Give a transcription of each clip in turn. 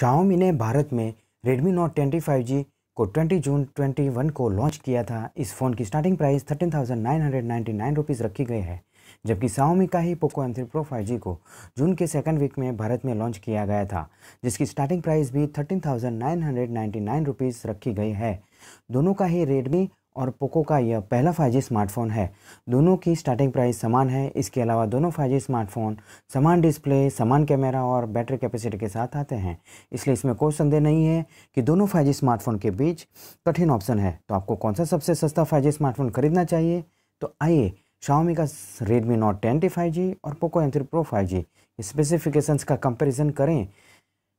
Xiaomi ने भारत में Redmi Note five G को ट्वेंटी जून ट्वेंटी वन को लॉन्च किया था इस फ़ोन की starting price thirteen thousand nine hundred ninety nine rupees रखी गई है जबकि Xiaomi का ही Poco प्रो फाइव जी को जून के सेकंड वीक में भारत में लॉन्च किया गया था जिसकी स्टार्टिंग प्राइस भी thirteen thousand nine hundred ninety nine rupees रखी गई है दोनों का ही रेडमी और पोको का यह पहला फाइव स्मार्टफ़ोन है दोनों की स्टार्टिंग प्राइस समान है इसके अलावा दोनों फाइव स्मार्टफ़ोन समान डिस्प्ले समान कैमरा और बैटरी कैपेसिटी के साथ आते हैं इसलिए इसमें कोई संदेह नहीं है कि दोनों फाइव स्मार्टफ़ोन के बीच कठिन ऑप्शन है तो आपको कौन सा सबसे सस्ता फाइव स्मार्टफ़ोन खरीदना चाहिए तो आइए शाओमी का रेडमी नोट ट्वेंटी फाइव और Poco M three pro five G specification का कंपेरिजन करें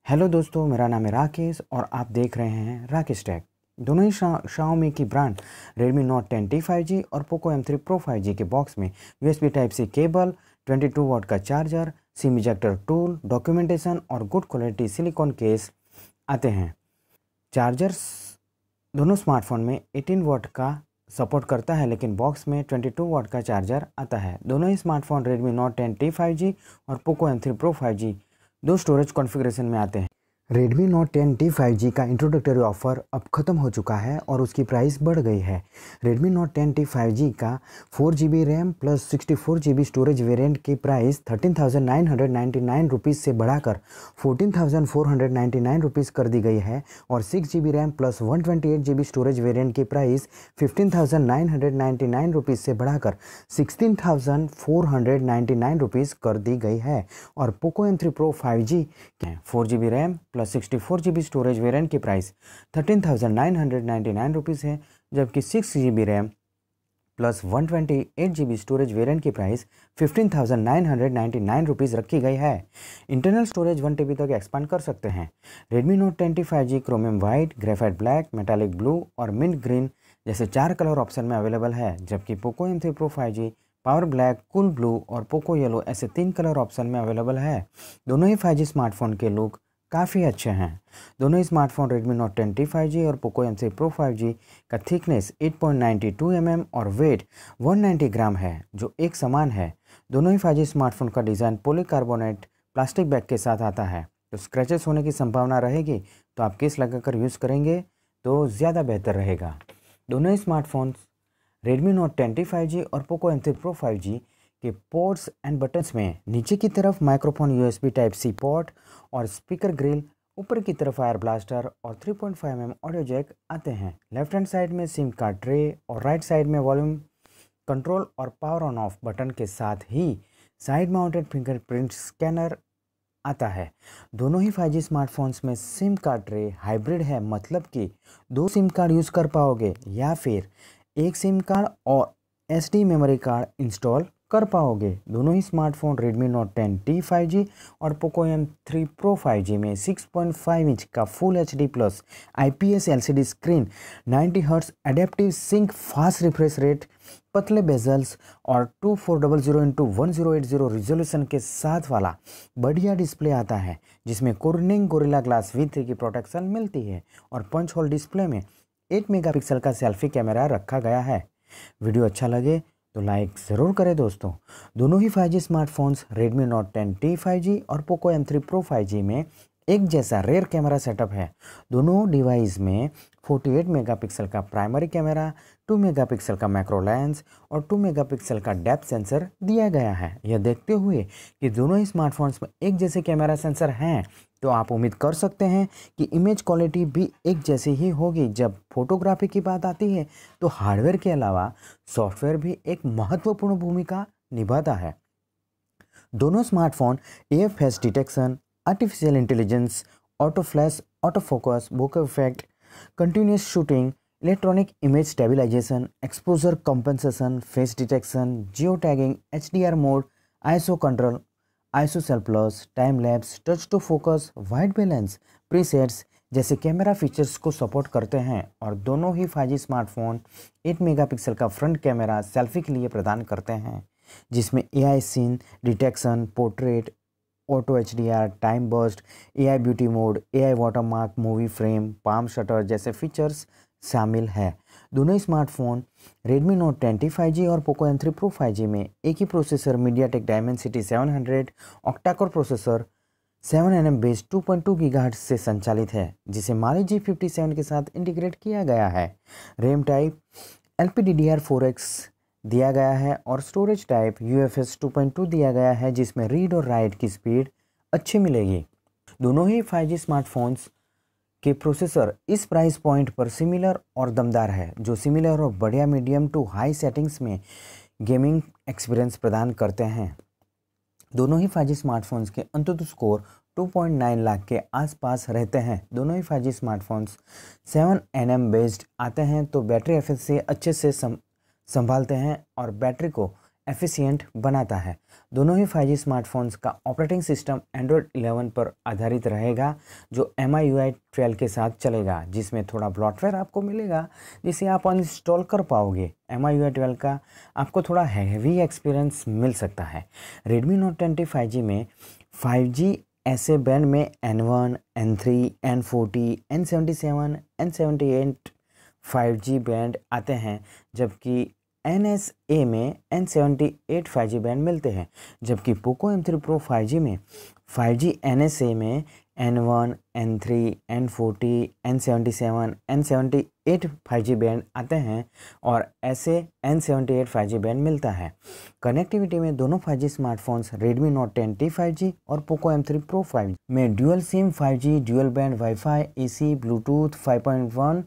हेलो दोस्तों मेरा नाम है राकेश और आप देख रहे हैं राकेश टैक दोनों ही शा, शाओमी की brand Redmi T five G और Poco three pro five G के बॉक्स में USB type C cable 22 watt का charger SIM ejector tool documentation और गुड क्वालिटी सिलिकॉन केस आते हैं चार्जर्स दोनों स्मार्टफोन में 18 वॉट का सपोर्ट करता है लेकिन बॉक्स में 22 वॉट का चार्जर आता है दोनों ही smartphone Redmi T five G और Poco three pro five G दो स्टोरेज कॉन्फिग्रेशन में आते हैं Redmi Note 10T 5G का इंट्रोडक्टरी ऑफ़र अब ख़त्म हो चुका है और उसकी प्राइस बढ़ गई है Redmi Note 10T 5G का four G B RAM plus sixty four G storage variant की price thirteen thousand nine hundred ninety nine rupees से बढ़ाकर 14,499 thousand four hundred ninety nine rupees कर दी गई है और six G B RAM plus one twenty eight G B storage variant की price fifteen thousand nine hundred ninety nine rupees से बढ़ाकर sixteen thousand four hundred ninety nine rupees कर दी गई है और Poco M three pro five G four G B RAM plus sixty four G B storage variant की price thirteen thousand nine hundred ninety nine rupees है जबकि six G B RAM plus one twenty eight G B storage variant की price fifteen thousand nine hundred ninety nine rupees रखी गई है internal storage one T B तक expand कर सकते हैं Redmi Note twenty five G chromium white graphite black metallic blue और mint green जैसे चार कलर ऑप्शन में अवेलेबल है जबकि Poco M three pro five G power black cool blue और पोको येलो ऐसे तीन कलर ऑप्शन में अवेलेबल है दोनों ही फाइव जी स्मार्टफोन के लुक काफ़ी अच्छे हैं दोनों smartphone Redmi Note 10 five 5G और Poco M3 Pro 5G का थिकनेस 8.92 mm और वेट 190 ग्राम है जो एक समान है दोनों ही 5G स्मार्टफोन का डिज़ाइन पोलिकार्बोनेट प्लास्टिक बैग के साथ आता है तो स्क्रैचेस होने की संभावना रहेगी तो आप केस लगाकर यूज़ करेंगे तो ज़्यादा बेहतर रहेगा दोनों ही smartphones Redmi Note twenty five 5G और Poco M3 Pro 5G के पोर्ट्स एंड बटन्स में नीचे की तरफ microphone B type C port और स्पीकर ग्रिल ऊपर की तरफ फायर ब्लास्टर और 3.5 पॉइंट mm ऑडियो जैक आते हैं लेफ्ट हैंड साइड में सिम का ट्रे और राइट साइड में वॉल्यूम कंट्रोल और पावर ऑन ऑफ बटन के साथ ही साइड माउंटेड फिंगरप्रिंट स्कैनर आता है दोनों ही 5G स्मार्टफोन्स में सिम कार्ड ट्रे हाइब्रिड है मतलब कि दो सिम कार्ड यूज़ कर पाओगे या फिर एक सिम कार्ड और एसडी मेमोरी कार्ड इंस्टॉल कर पाओगे दोनों ही smartphone Redmi Note 10 T 5G और Poco M3 Pro 5G में 6.5 इंच का full H D plus I P S L C D screen ninety hertz adaptive sync fast refresh rate पतले bezels और two four double zero into one zero eight zero resolution के साथ वाला बढ़िया display आता है जिसमें Corning Gorilla glass V three की प्रोटेक्शन मिलती है और पंच होल डिस्प्ले में मेगा पिक्सल का सेल्फी कैमरा रखा गया है वीडियो अच्छा लगे तो लाइक ज़रूर करें दोस्तों दोनों ही 5G smartphones Redmi Note 10T 5G और Poco M3 Pro 5G में एक जैसा रेयर कैमरा सेटअप है दोनों डिवाइस में 48 मेगापिक्सल का प्राइमरी कैमरा 2 मेगापिक्सल का मैक्रो लेंस और 2 मेगापिक्सल का डेप्थ सेंसर दिया गया है यह देखते हुए कि दोनों ही स्मार्टफोन्स में एक जैसे कैमरा सेंसर हैं तो आप उम्मीद कर सकते हैं कि इमेज क्वालिटी भी एक जैसी ही होगी जब फोटोग्राफी की बात आती है तो हार्डवेयर के अलावा सॉफ्टवेयर भी एक महत्वपूर्ण भूमिका निभाता है दोनों smartphone A F detection artificial intelligence auto flash auto focus bokeh effect continuous shooting electronic image stabilisation exposure compensation face detection geo tagging H D R mode ISO control ISOCELL plus time lapse touch to focus white balance presets जैसे camera features को support करते हैं और दोनों ही five smartphone 8 megapixel का front camera selfie के लिए प्रदान करते हैं जिसमें AI scene detection portrait auto H time burst AI beauty mode AI mark movie frame palm shutter जैसे फीचर्स शामिल है दोनों smartphone Redmi Note five 5G और Poco प्रो Pro 5G में एक ही processor MediaTek Dimensity 700 octacore processor 7 N M base two point two गीगाहट से संचालित है जिसे माली जी फिफ्टी सेवन के साथ इंटीग्रेट किया गया है RAM type L P D D R four X दिया गया है और storage type U F S two point two दिया गया है जिसमें रीड और राइट की स्पीड अच्छी मिलेगी दोनों ही फाइव जी स्मार्टफोन्स के प्रोसेसर इस प्राइस पॉइंट पर सिमिलर और दमदार है जो सिमिलर और बढ़िया मीडियम टू हाई सेटिंग्स में गेमिंग एक्सपीरियंस प्रदान करते हैं दोनों ही फाइव स्मार्टफोन्स के अंतत स्कोर 2.9 लाख के आसपास रहते हैं दोनों ही फाइव स्मार्टफोन्स 7 एन बेस्ड आते हैं तो बैटरी एफ से अच्छे से संभालते हैं और बैटरी को एफिशिएंट बनाता है दोनों ही फाइव स्मार्टफोन्स का ऑपरेटिंग सिस्टम एंड्रॉयड 11 पर आधारित रहेगा जो एम आई यू के साथ चलेगा जिसमें थोड़ा ब्लॉटवेयर आपको मिलेगा जिसे आप अनइंस्टॉल कर पाओगे एम आई यू का आपको थोड़ा हैवी एक्सपीरियंस मिल सकता है रेडमी नोट ट्वेंटी फाइव में फाइव ऐसे बैंड में N one N three N forty N seventy seven N seventy eight five G band आते हैं जबकि एन एस ए में N seventy eight five G band मिलते हैं जबकि Poco M three pro five G में five G N S A में N one N three N forty N seventy seven N seventy eight five G band आते हैं और ऐसे N seventy eight five G band मिलता है connectivity में दोनों five G smartphones Redmi Note ten T five G और Poco M three pro five G में dual SIM five G dual band WiFi C Bluetooth five point one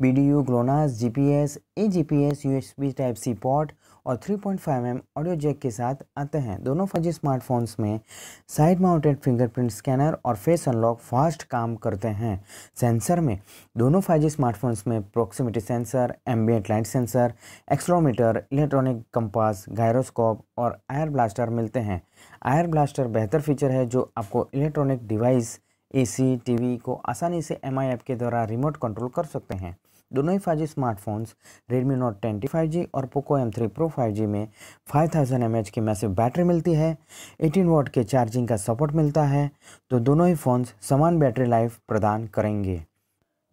B D U GLONASS G P S A G P S U S type C port और 3.5 point mm audio Jack के साथ आते हैं दोनों फर्जी smartphones में side mounted fingerprint scanner और face unlock fast काम करते हैं सेंसर में दोनों फाइव स्मार्टफोन्स में proximity sensor ambient light sensor accelerometer electronic compass gyroscope और आयर ब्लास्टर मिलते हैं आयर ब्लास्टर बेहतर फीचर है जो आपको इलेक्ट्रॉनिक डिवाइस एसी टीवी को आसानी से एम ऐप के द्वारा रिमोट कंट्रोल कर सकते हैं दोनों ही five smartphones Redmi Note twenty five G और Poco M three pro five G में फाइव थाउजेंड एम एच की मैसेव बैटरी मिलती है एटीन वोट के चार्जिंग का सपोर्ट मिलता है तो दोनों ही फ़ोन्स समान बैटरी लाइफ प्रदान करेंगे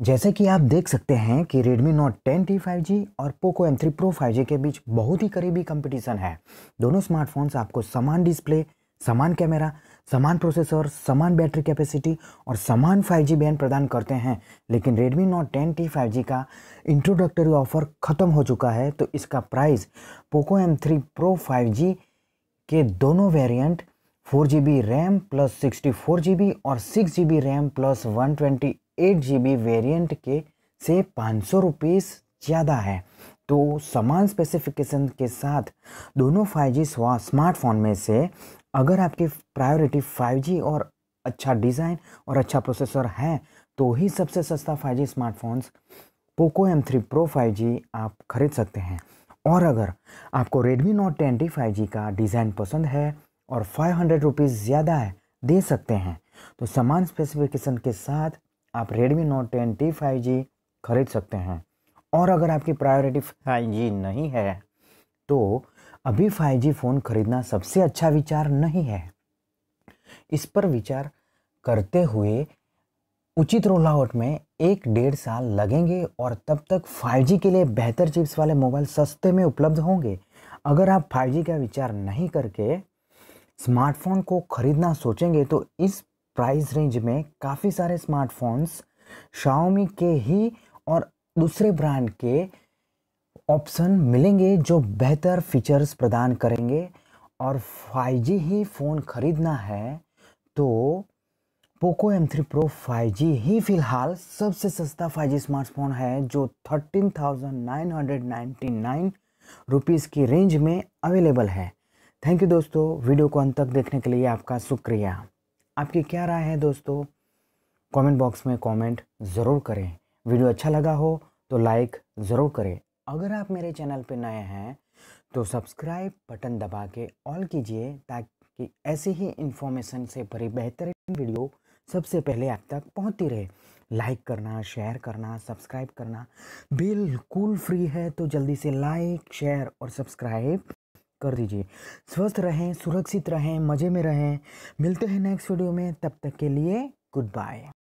जैसे कि आप देख सकते हैं कि Redmi Note 10T 5G और Poco M3 Pro 5G के बीच बहुत ही करीबी कंपटीशन है दोनों स्मार्टफोन्स आपको समान डिस्प्ले समान कैमरा समान प्रोसेसर समान बैटरी कैपेसिटी और समान 5G बैंड प्रदान करते हैं लेकिन Redmi Note 10T 5G का इंट्रोडक्टरी ऑफर ख़त्म हो चुका है तो इसका price Poco M3 Pro 5G के दोनों variant 4GB RAM plus 64GB और 6GB RAM plus 128GB variant के से पाँच सौ ज़्यादा है तो समान स्पेसिफिकेशन के साथ दोनों 5G स्मार्टफोन में से अगर आपकी प्रायोरिटी 5G और अच्छा डिज़ाइन और अच्छा प्रोसेसर है तो ही सबसे सस्ता 5G smartphones Poco M three pro five आप खरीद सकते हैं और अगर आपको Redmi Note 10T 5G का डिज़ाइन पसंद है और फाइव हंड्रेड रुपीज़ ज़्यादा है दे सकते हैं तो समान स्पेसिफिकेशन के साथ आप Redmi Note 10T 5G खरीद सकते हैं और अगर आपकी प्रायोरिटी 5G नहीं है तो अभी जी फ़ोन खरीदना सबसे अच्छा विचार नहीं है इस पर विचार करते हुए उचित आउट में एक डेढ़ साल लगेंगे और तब तक 5G के लिए बेहतर चिप्स वाले मोबाइल सस्ते में उपलब्ध होंगे अगर आप 5G का विचार नहीं करके स्मार्टफोन को खरीदना सोचेंगे तो इस प्राइस रेंज में काफ़ी सारे स्मार्टफोन्स शाओमी के ही और दूसरे ब्रांड के ऑप्शन मिलेंगे जो बेहतर फीचर्स प्रदान करेंगे और 5G ही फ़ोन ख़रीदना है तो Poco M three pro five G ही फिलहाल सबसे सस्ता 5G स्मार्टफोन है जो 13,999 रुपीस की रेंज में अवेलेबल है थैंक यू दोस्तों वीडियो को अंत तक देखने के लिए आपका शुक्रिया आपकी क्या राय है दोस्तों कमेंट बॉक्स में कमेंट ज़रूर करें वीडियो अच्छा लगा हो तो लाइक ज़रूर करें अगर आप मेरे चैनल पर नए हैं तो सब्सक्राइब बटन दबा के ऑल कीजिए ताकि ऐसे ही इन्फॉर्मेशन से भरी बेहतरीन वीडियो सबसे पहले आप तक पहुंचती रहे लाइक करना शेयर करना सब्सक्राइब करना बिल्कुल फ्री है तो जल्दी से लाइक शेयर और सब्सक्राइब कर दीजिए स्वस्थ रहें सुरक्षित रहें मज़े में रहें मिलते हैं नेक्स्ट वीडियो में तब तक के लिए गुड बाय